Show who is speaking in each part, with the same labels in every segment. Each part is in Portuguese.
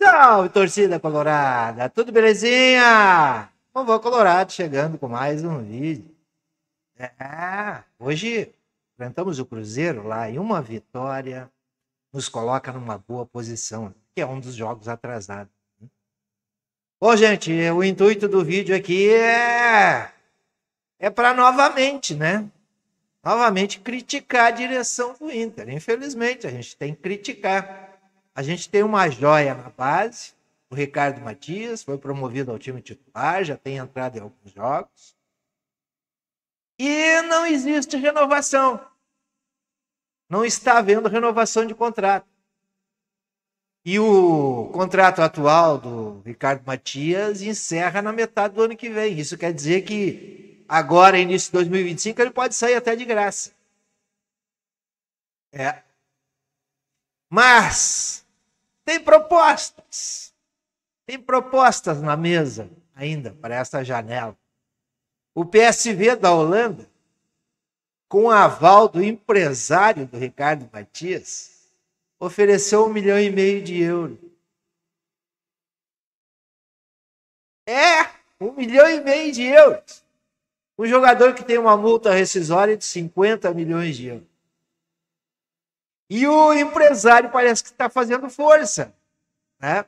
Speaker 1: Salve, torcida colorada! Tudo belezinha? Vovó Colorado chegando com mais um vídeo. É, hoje enfrentamos o Cruzeiro lá e uma vitória nos coloca numa boa posição, que é um dos jogos atrasados. Ô, gente, o intuito do vídeo aqui é, é para novamente, né? Novamente criticar a direção do Inter. Infelizmente, a gente tem que criticar a gente tem uma joia na base, o Ricardo Matias foi promovido ao time titular, já tem entrado em alguns jogos. E não existe renovação. Não está havendo renovação de contrato. E o contrato atual do Ricardo Matias encerra na metade do ano que vem. Isso quer dizer que agora, início de 2025, ele pode sair até de graça. É. Mas tem propostas. Tem propostas na mesa ainda para essa janela. O PSV da Holanda, com aval do empresário do Ricardo Matias, ofereceu um milhão e meio de euros. É, um milhão e meio de euros. Um jogador que tem uma multa rescisória de 50 milhões de euros. E o empresário parece que está fazendo força, né?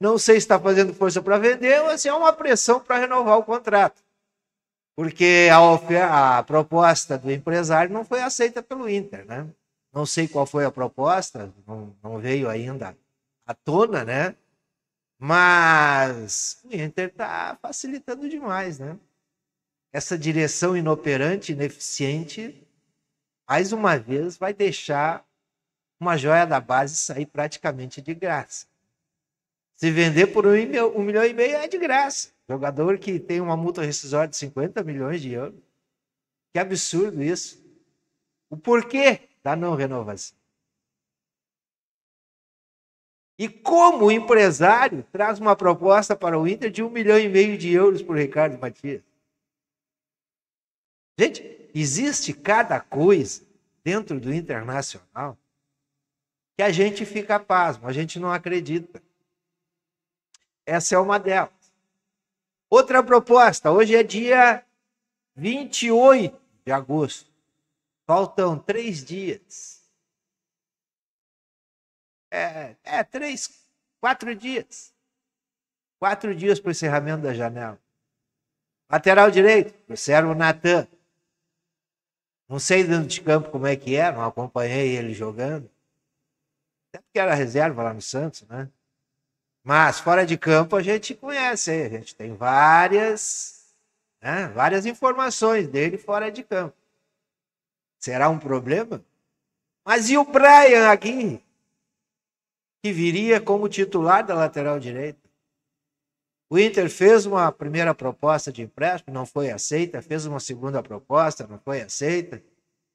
Speaker 1: Não sei se está fazendo força para vender, mas é uma pressão para renovar o contrato. Porque a, a, proposta do empresário não foi aceita pelo Inter, né? Não sei qual foi a proposta, não, não veio ainda à tona, né? Mas o Inter está facilitando demais, né? Essa direção inoperante, ineficiente, mais uma vez vai deixar uma joia da base sair praticamente de graça. Se vender por um, milhão, um milhão e meio é de graça. Jogador que tem uma multa rescisória de 50 milhões de euros. Que absurdo isso. O porquê da não renovação. E como o empresário traz uma proposta para o Inter de um milhão e meio de euros por Ricardo Matias. Gente, existe cada coisa dentro do internacional que a gente fica pasmo, a gente não acredita. Essa é uma delas. Outra proposta, hoje é dia 28 de agosto. Faltam três dias. É, é três, quatro dias. Quatro dias para o encerramento da janela. Lateral direito, o servo Natan. Não sei dentro de campo como é que é, não acompanhei ele jogando. Até porque era reserva lá no Santos, né? Mas fora de campo a gente conhece, a gente tem várias, né, várias informações dele fora de campo. Será um problema? Mas e o Brian aqui? que viria como titular da lateral direita? O Inter fez uma primeira proposta de empréstimo, não foi aceita, fez uma segunda proposta, não foi aceita,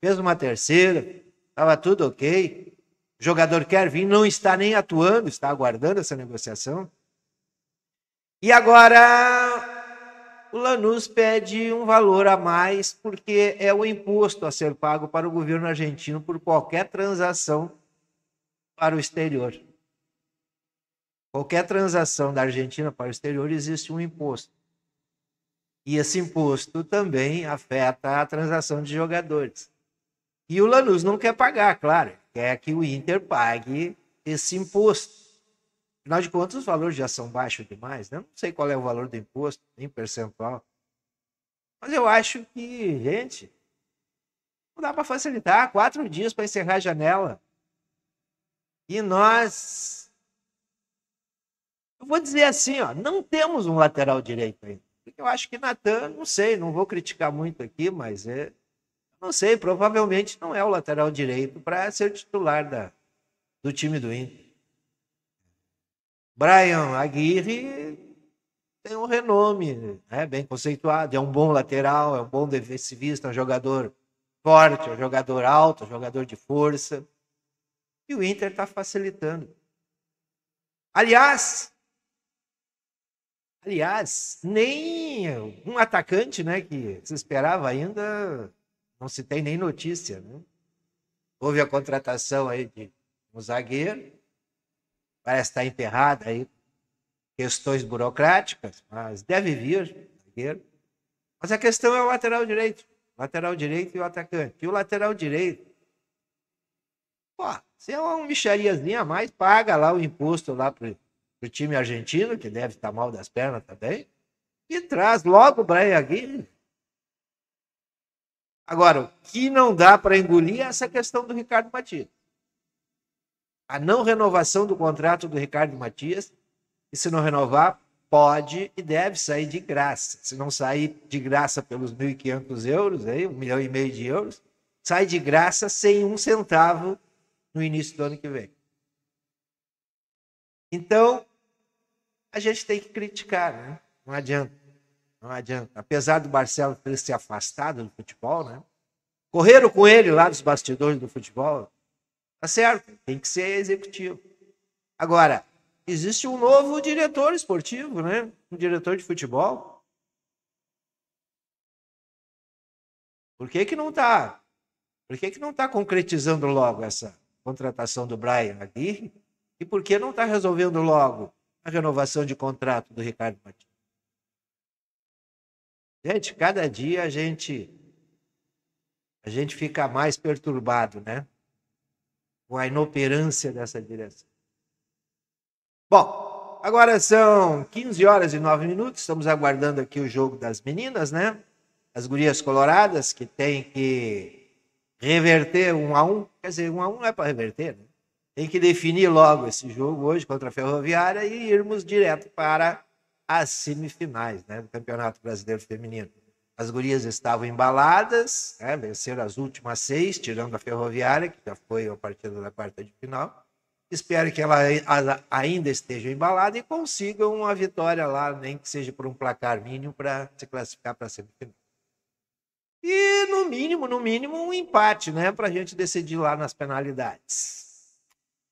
Speaker 1: fez uma terceira, estava tudo ok. O jogador quer vir, não está nem atuando, está aguardando essa negociação. E agora o Lanús pede um valor a mais, porque é o imposto a ser pago para o governo argentino por qualquer transação para o exterior. Qualquer transação da Argentina para o exterior existe um imposto. E esse imposto também afeta a transação de jogadores. E o Lanús não quer pagar, claro, quer que o Inter pague esse imposto. Afinal de contas, os valores já são baixos demais, né? Não sei qual é o valor do imposto, nem percentual. Mas eu acho que, gente, não dá para facilitar. Quatro dias para encerrar a janela. E nós. Eu vou dizer assim, ó, não temos um lateral direito ainda. Porque eu acho que Natan, não sei, não vou criticar muito aqui, mas é, não sei, provavelmente não é o lateral direito para ser titular da, do time do Inter. Brian Aguirre tem um renome, né? bem conceituado, é um bom lateral, é um bom defensivista, é um jogador forte, é um jogador alto, é um jogador de força. E o Inter está facilitando. Aliás, aliás, nem um atacante, né, que se esperava ainda não se tem nem notícia. Né? Houve a contratação aí de um zagueiro, parece estar emperrada aí, questões burocráticas, mas deve vir zagueiro. Mas a questão é o lateral direito. Lateral direito e o atacante. E o lateral direito. Pô, se é uma michariazinha a mais, paga lá o imposto lá pro, o time argentino, que deve estar mal das pernas também, e traz logo o Brian Aguirre. Agora, o que não dá para engolir é essa questão do Ricardo Matias. A não renovação do contrato do Ricardo Matias, e se não renovar, pode e deve sair de graça. Se não sair de graça pelos 1.500 euros, aí, um milhão e meio de euros, sai de graça sem um centavo no início do ano que vem. Então, a gente tem que criticar, né? não adianta. Não adianta. Apesar do Marcelo ter se afastado do futebol, né? Correram com ele lá dos bastidores do futebol. Tá certo, tem que ser executivo. Agora, existe um novo diretor esportivo, né? Um diretor de futebol. Por que, que não está? Por que, que não está concretizando logo essa contratação do Brian Aguirre? E por que não está resolvendo logo a renovação de contrato do Ricardo Martins? Gente, cada dia a gente a gente fica mais perturbado, né? Com a inoperância dessa direção. Bom, agora são 15 horas e 9 minutos, estamos aguardando aqui o jogo das meninas, né? As gurias coloradas que tem que reverter um a um, quer dizer, um a um não é para reverter, né? Tem que definir logo esse jogo hoje contra a Ferroviária e irmos direto para às semifinais né, do Campeonato Brasileiro Feminino. As gurias estavam embaladas, né, venceram as últimas seis, tirando a Ferroviária, que já foi a partida da quarta de final. Espero que ela ainda esteja embalada e consiga uma vitória lá, nem que seja por um placar mínimo, para se classificar para a semifinal. E no mínimo, no mínimo, um empate, né? Para a gente decidir lá nas penalidades.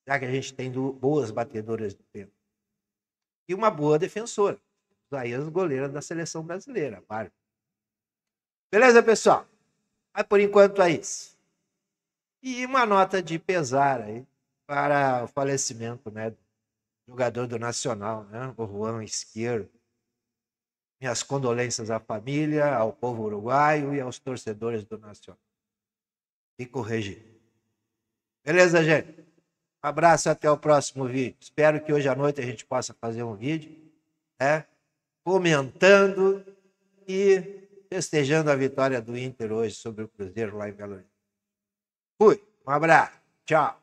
Speaker 1: Já que a gente tem boas batedoras de pênalti e uma boa defensora. daí as goleiras da seleção brasileira, Bárbara. Beleza, pessoal? Mas por enquanto é isso. E uma nota de pesar aí para o falecimento né, do jogador do Nacional, né, o Juan Isqueiro. Minhas condolências à família, ao povo uruguaio e aos torcedores do Nacional. Fico regido. Beleza, gente? Abraço até o próximo vídeo. Espero que hoje à noite a gente possa fazer um vídeo, né? Comentando e festejando a vitória do Inter hoje sobre o Cruzeiro lá em Belo Horizonte. Fui, um abraço, tchau.